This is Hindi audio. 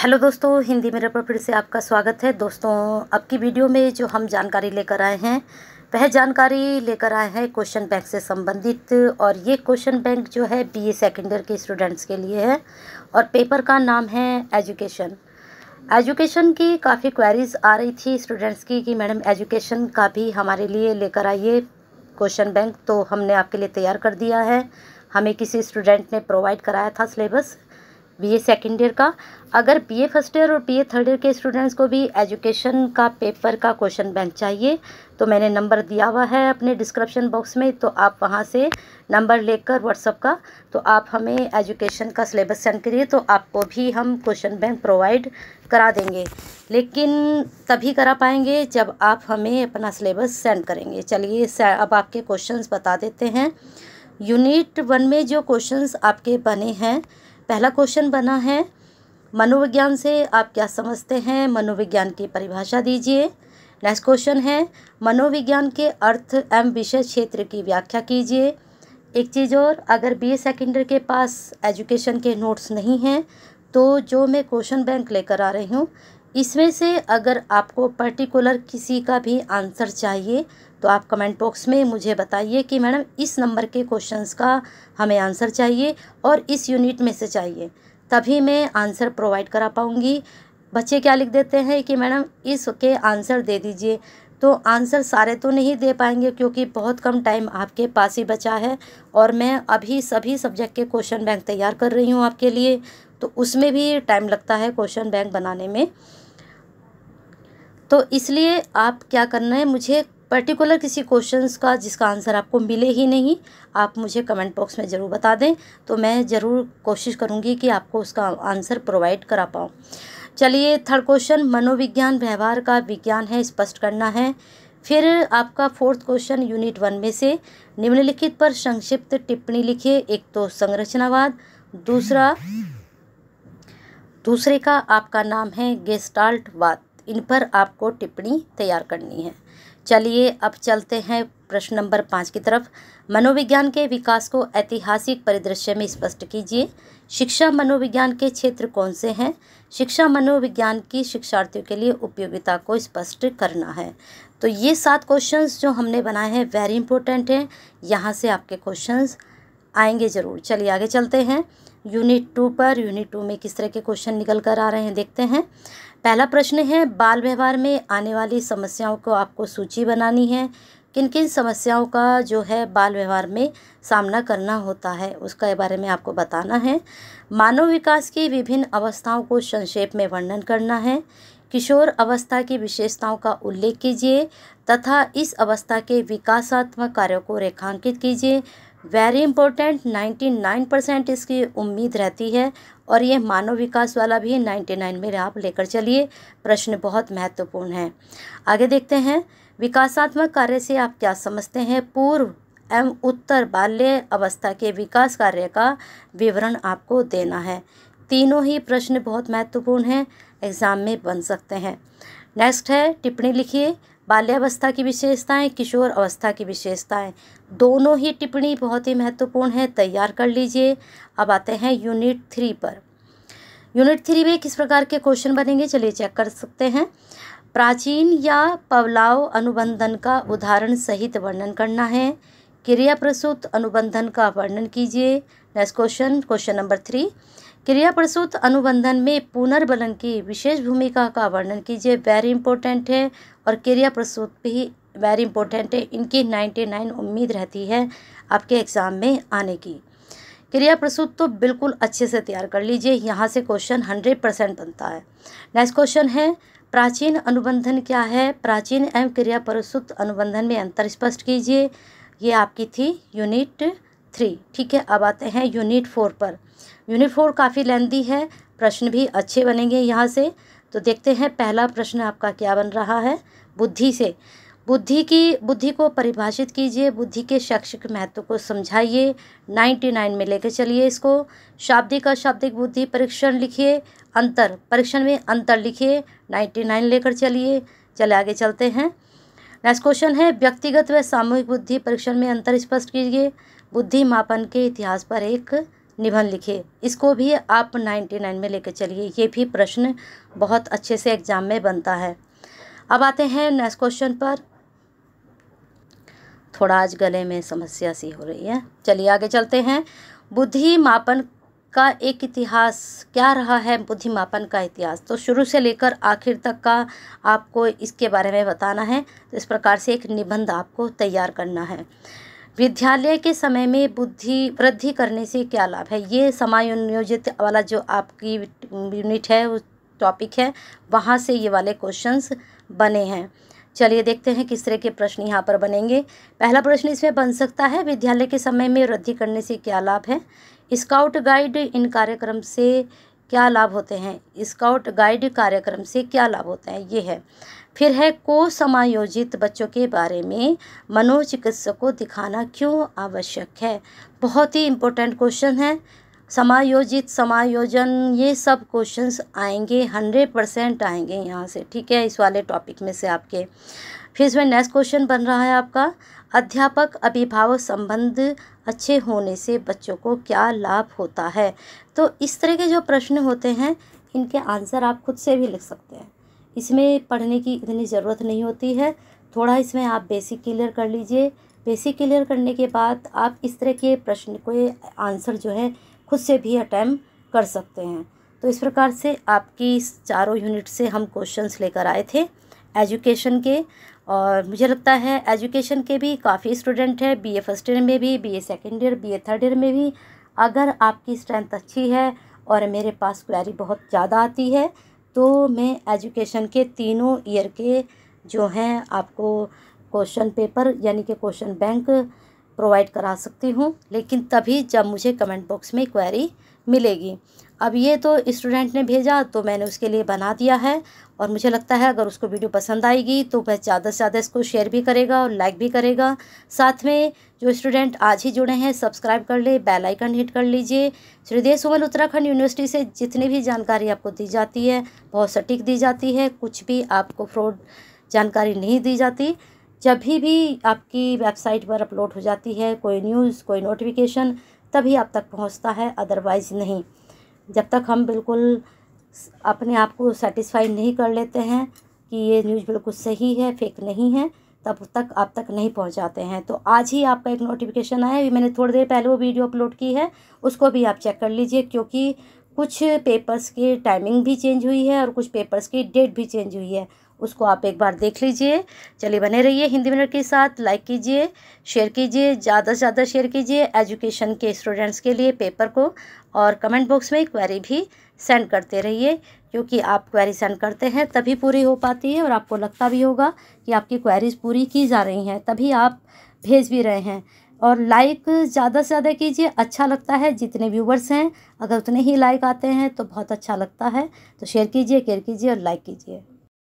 हेलो दोस्तों हिंदी मेरे पर फिर से आपका स्वागत है दोस्तों अब की वीडियो में जो हम जानकारी लेकर आए हैं वह जानकारी लेकर आए हैं क्वेश्चन बैंक से संबंधित और ये क्वेश्चन बैंक जो है बीए सेकेंडर के स्टूडेंट्स के लिए है और पेपर का नाम है एजुकेशन एजुकेशन की काफ़ी क्वेरीज आ रही थी स्टूडेंट्स की कि मैडम एजुकेशन का भी हमारे लिए लेकर आइए क्वेश्चन बैंक तो हमने आपके लिए तैयार कर दिया है हमें किसी स्टूडेंट ने प्रोवाइड कराया था सिलेबस बीए सेकेंड ईयर का अगर बीए फर्स्ट ईयर और बीए थर्ड ईयर के स्टूडेंट्स को भी एजुकेशन का पेपर का क्वेश्चन बैंक चाहिए तो मैंने नंबर दिया हुआ है अपने डिस्क्रिप्शन बॉक्स में तो आप वहाँ से नंबर लेकर व्हाट्सअप का तो आप हमें एजुकेशन का सिलेबस सेंड करिए तो आपको भी हम क्वेश्चन बैंक प्रोवाइड करा देंगे लेकिन तभी करा पाएंगे जब आप हमें अपना सिलेबस सेंड करेंगे चलिए अब आपके क्वेश्चन बता देते हैं यूनिट वन में जो क्वेश्चंस आपके बने हैं पहला क्वेश्चन बना है मनोविज्ञान से आप क्या समझते हैं मनोविज्ञान की परिभाषा दीजिए नेक्स्ट क्वेश्चन है मनोविज्ञान के अर्थ एवं विषय क्षेत्र की व्याख्या कीजिए एक चीज़ और अगर बी ए सेकेंडरी के पास एजुकेशन के नोट्स नहीं हैं तो जो मैं क्वेश्चन बैंक लेकर आ रही हूँ इसमें से अगर आपको पर्टिकुलर किसी का भी आंसर चाहिए तो आप कमेंट बॉक्स में मुझे बताइए कि मैडम इस नंबर के क्वेश्चंस का हमें आंसर चाहिए और इस यूनिट में से चाहिए तभी मैं आंसर प्रोवाइड करा पाऊँगी बच्चे क्या लिख देते हैं कि मैडम इसके आंसर दे दीजिए तो आंसर सारे तो नहीं दे पाएंगे क्योंकि बहुत कम टाइम आपके पास ही बचा है और मैं अभी सभी सब्जेक्ट के क्वेश्चन बैंक तैयार कर रही हूँ आपके लिए तो उसमें भी टाइम लगता है क्वेश्चन बैंक बनाने में तो इसलिए आप क्या करना है मुझे पर्टिकुलर किसी क्वेश्चंस का जिसका आंसर आपको मिले ही नहीं आप मुझे कमेंट बॉक्स में ज़रूर बता दें तो मैं ज़रूर कोशिश करूँगी कि आपको उसका आंसर प्रोवाइड करा पाऊँ चलिए थर्ड क्वेश्चन मनोविज्ञान व्यवहार का विज्ञान है स्पष्ट करना है फिर आपका फोर्थ क्वेश्चन यूनिट वन में से निम्नलिखित पर संक्षिप्त टिप्पणी लिखिए एक तो संरचनावाद दूसरा दूसरे का आपका नाम है गेस्टाल्ट वाद इन पर आपको टिप्पणी तैयार करनी है चलिए अब चलते हैं प्रश्न नंबर पाँच की तरफ मनोविज्ञान के विकास को ऐतिहासिक परिदृश्य में स्पष्ट कीजिए शिक्षा मनोविज्ञान के क्षेत्र कौन से हैं शिक्षा मनोविज्ञान की शिक्षार्थियों के लिए उपयोगिता को स्पष्ट करना है तो ये सात क्वेश्चंस जो हमने बनाए हैं वेरी इंपॉर्टेंट हैं यहाँ से आपके क्वेश्चंस आएंगे ज़रूर चलिए आगे चलते हैं यूनिट टू पर यूनिट टू में किस तरह के क्वेश्चन निकल कर आ रहे हैं देखते हैं पहला प्रश्न है बाल व्यवहार में आने वाली समस्याओं को आपको सूची बनानी है किन किन समस्याओं का जो है बाल व्यवहार में सामना करना होता है उसके बारे में आपको बताना है मानव विकास की विभिन्न अवस्थाओं को संक्षेप में वर्णन करना है किशोर अवस्था की विशेषताओं का उल्लेख कीजिए तथा इस अवस्था के विकासात्मक कार्यों को रेखांकित कीजिए वेरी इंपॉर्टेंट 99 परसेंट इसकी उम्मीद रहती है और ये मानव विकास वाला भी 99 में आप लेकर चलिए प्रश्न बहुत महत्वपूर्ण है आगे देखते हैं विकासात्मक कार्य से आप क्या समझते हैं पूर्व एवं उत्तर बाल्य अवस्था के विकास कार्य का विवरण आपको देना है तीनों ही प्रश्न बहुत महत्वपूर्ण हैं एग्ज़ाम में बन सकते हैं नेक्स्ट है टिप्पणी लिखिए बाल्यावस्था की विशेषताएं किशोर अवस्था की विशेषताएं दोनों ही टिप्पणी बहुत ही महत्वपूर्ण है तैयार कर लीजिए अब आते हैं यूनिट थ्री पर यूनिट थ्री में किस प्रकार के क्वेश्चन बनेंगे चलिए चेक कर सकते हैं प्राचीन या पवलाव अनुबंधन का उदाहरण सहित वर्णन करना है क्रिया प्रसूत अनुबंधन का वर्णन कीजिए next question question number three क्रियाप्रसूत अनुबंधन में पुनर्बलन की विशेष भूमिका का वर्णन कीजिए वेरी इंपॉर्टेंट है और क्रियाप्रसूत भी वेरी इंपॉर्टेंट है इनकी नाइन्टी नाइन उम्मीद रहती है आपके एग्ज़ाम में आने की क्रिया प्रसूत तो बिल्कुल अच्छे से तैयार कर लीजिए यहाँ से क्वेश्चन हंड्रेड परसेंट बनता है नेक्स्ट क्वेश्चन है प्राचीन अनुबंधन क्या है प्राचीन एवं क्रिया प्रसूत अनुबंधन में अंतर स्पष्ट कीजिए ये आपकी थी यूनिट थ्री ठीक है अब आते हैं यूनिट फोर पर यूनिट फोर काफ़ी लेंदी है प्रश्न भी अच्छे बनेंगे यहाँ से तो देखते हैं पहला प्रश्न आपका क्या बन रहा है बुद्धि से बुद्धि की बुद्धि को परिभाषित कीजिए बुद्धि के शैक्षिक महत्व को समझाइए नाइन्टी नाइन में लेकर चलिए इसको शाब्दिक अशाब्दिक बुद्धि परीक्षण लिखिए अंतर परीक्षण में अंतर लिखिए नाइन्टी नाइन लेकर चलिए चले आगे चलते हैं नेक्स्ट क्वेश्चन है व्यक्तिगत व सामूहिक बुद्धि परीक्षण में अंतर स्पष्ट कीजिए बुद्धिमापन के इतिहास पर एक निबंध लिखे इसको भी आप 99 में लेकर चलिए ये भी प्रश्न बहुत अच्छे से एग्ज़ाम में बनता है अब आते हैं नेक्स्ट क्वेश्चन पर थोड़ा आज गले में समस्या सी हो रही है चलिए आगे चलते हैं बुद्धि मापन का एक इतिहास क्या रहा है बुद्धि मापन का इतिहास तो शुरू से लेकर आखिर तक का आपको इसके बारे में बताना है इस प्रकार से एक निबंध आपको तैयार करना है विद्यालय के समय में बुद्धि वृद्धि करने से क्या लाभ है ये समायोजित वाला जो आपकी यूनिट है वो टॉपिक है वहाँ से ये वाले क्वेश्चंस बने हैं चलिए देखते हैं किस तरह के प्रश्न यहाँ पर बनेंगे पहला प्रश्न इसमें बन सकता है विद्यालय के समय में वृद्धि करने से क्या लाभ है स्काउट गाइड इन कार्यक्रम से क्या लाभ होते हैं स्काउट गाइड कार्यक्रम से क्या लाभ होते हैं ये है फिर है को समायोजित बच्चों के बारे में मनोचिकित्सक को दिखाना क्यों आवश्यक है बहुत ही इम्पोर्टेंट क्वेश्चन है समायोजित समायोजन ये सब क्वेश्चंस आएंगे हंड्रेड परसेंट आएंगे यहाँ से ठीक है इस वाले टॉपिक में से आपके फिर इसमें नेक्स्ट क्वेश्चन बन रहा है आपका अध्यापक अभिभावक संबंध अच्छे होने से बच्चों को क्या लाभ होता है तो इस तरह के जो प्रश्न होते हैं इनके आंसर आप खुद से भी लिख सकते हैं इसमें पढ़ने की इतनी ज़रूरत नहीं होती है थोड़ा इसमें आप बेसिक क्लियर कर लीजिए बेसिक क्लियर करने के बाद आप इस तरह के प्रश्न को आंसर जो है खुद से भी अटैम्प कर सकते हैं तो इस प्रकार से आपकी इस चारों यूनिट से हम क्वेश्चंस लेकर आए थे एजुकेशन के और मुझे लगता है एजुकेशन के भी काफ़ी स्टूडेंट हैं बीए फर्स्ट ईयर में भी BA second year BA third year में भी अगर आपकी स्ट्रेंथ अच्छी है और मेरे पास क्वेरी बहुत ज़्यादा आती है तो मैं एजुकेशन के तीनों ईयर के जो हैं आपको क्वेश्चन पेपर यानी कि क्वेश्चन बैंक प्रोवाइड करा सकती हूँ लेकिन तभी जब मुझे कमेंट बॉक्स में क्वेरी मिलेगी अब ये तो स्टूडेंट ने भेजा तो मैंने उसके लिए बना दिया है और मुझे लगता है अगर उसको वीडियो पसंद आएगी तो वह ज़्यादा से ज़्यादा इसको शेयर भी करेगा और लाइक भी करेगा साथ में जो स्टूडेंट आज ही जुड़े हैं सब्सक्राइब कर ले बेल आइकन हिट कर लीजिए श्रीदेव सुमन उत्तराखंड यूनिवर्सिटी से जितनी भी जानकारी आपको दी जाती है बहुत सटीक दी जाती है कुछ भी आपको फ्रॉड जानकारी नहीं दी जाती जब भी भी आपकी वेबसाइट पर अपलोड हो जाती है कोई न्यूज़ कोई नोटिफिकेशन तभी आप तक पहुँचता है अदरवाइज़ नहीं जब तक हम बिल्कुल अपने आप को सेटिस्फाई नहीं कर लेते हैं कि ये न्यूज़ बिल्कुल सही है फेक नहीं है तब तक आप तक नहीं पहुंचाते हैं तो आज ही आपका एक नोटिफिकेशन आया मैंने थोड़ी देर पहले वो वीडियो अपलोड की है उसको भी आप चेक कर लीजिए क्योंकि कुछ पेपर्स की टाइमिंग भी चेंज हुई है और कुछ पेपर्स की डेट भी चेंज हुई है उसको आप एक बार देख लीजिए चलिए बने रहिए हिंदी मिनट के साथ लाइक कीजिए शेयर कीजिए ज़्यादा से ज़्यादा शेयर कीजिए एजुकेशन के स्टूडेंट्स के लिए पेपर को और कमेंट बॉक्स में क्वेरी भी सेंड करते रहिए क्योंकि आप क्वेरी सेंड करते हैं तभी पूरी हो पाती है और आपको लगता भी होगा कि आपकी क्वेरीज पूरी की जा रही हैं तभी आप भेज भी रहे हैं और लाइक ज़्यादा से ज़्यादा कीजिए अच्छा लगता है जितने व्यूवर्स हैं अगर उतने ही लाइक आते हैं तो बहुत अच्छा लगता है तो शेयर कीजिए केयर कीजिए और लाइक कीजिए